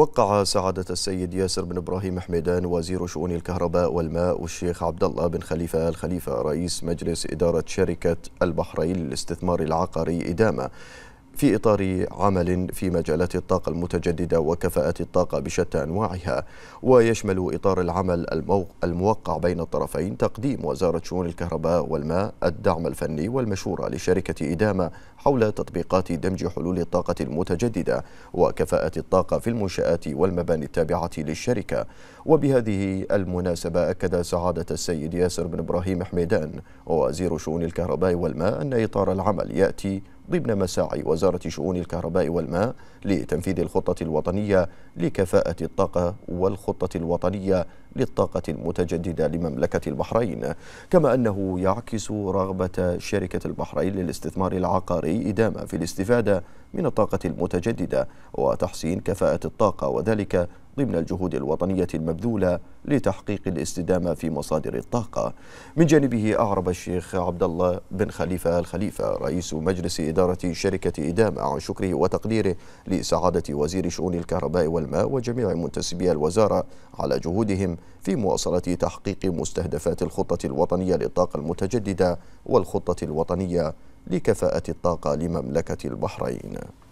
وقع سعادة السيد ياسر بن إبراهيم حميدان وزير شؤون الكهرباء والماء والشيخ عبد الله بن خليفة الخليفة رئيس مجلس إدارة شركة البحرين للاستثمار العقاري إدامة في إطار عمل في مجالات الطاقة المتجددة وكفاءة الطاقة بشتى أنواعها ويشمل إطار العمل الموقع بين الطرفين تقديم وزارة شؤون الكهرباء والماء الدعم الفني والمشورة لشركة إدامة حول تطبيقات دمج حلول الطاقة المتجددة وكفاءة الطاقة في المنشآت والمباني التابعة للشركة وبهذه المناسبة أكد سعادة السيد ياسر بن إبراهيم حميدان وزير شؤون الكهرباء والماء أن إطار العمل يأتي ضمن مساعي وزارة شؤون الكهرباء والماء لتنفيذ الخطة الوطنية لكفاءة الطاقة والخطة الوطنية للطاقة المتجددة لمملكة البحرين كما أنه يعكس رغبة شركة البحرين للاستثمار العقاري إدامة في الاستفادة من الطاقة المتجددة وتحسين كفاءة الطاقة وذلك ضمن الجهود الوطنية المبذولة لتحقيق الاستدامة في مصادر الطاقة من جانبه أعرب الشيخ عبد الله بن خليفة الخليفة رئيس مجلس إدارة شركة إدامة عن شكره وتقديره لسعادة وزير شؤون الكهرباء والماء وجميع منتسبي الوزارة على جهودهم في مواصلة تحقيق مستهدفات الخطة الوطنية للطاقة المتجددة والخطة الوطنية لكفاءة الطاقة لمملكة البحرين